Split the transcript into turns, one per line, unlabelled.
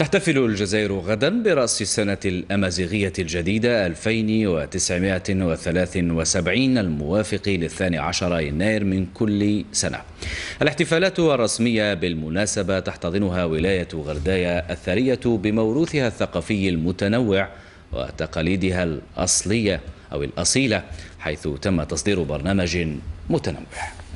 تحتفل الجزائر غدا برأس السنة الأمازيغية الجديدة 2973 الموافق للثاني عشر يناير من كل سنة الاحتفالات الرسمية بالمناسبة تحتضنها ولاية غرداية الثرية بموروثها الثقافي المتنوع وتقاليدها الأصلية أو الأصيلة حيث تم تصدير برنامج متنوع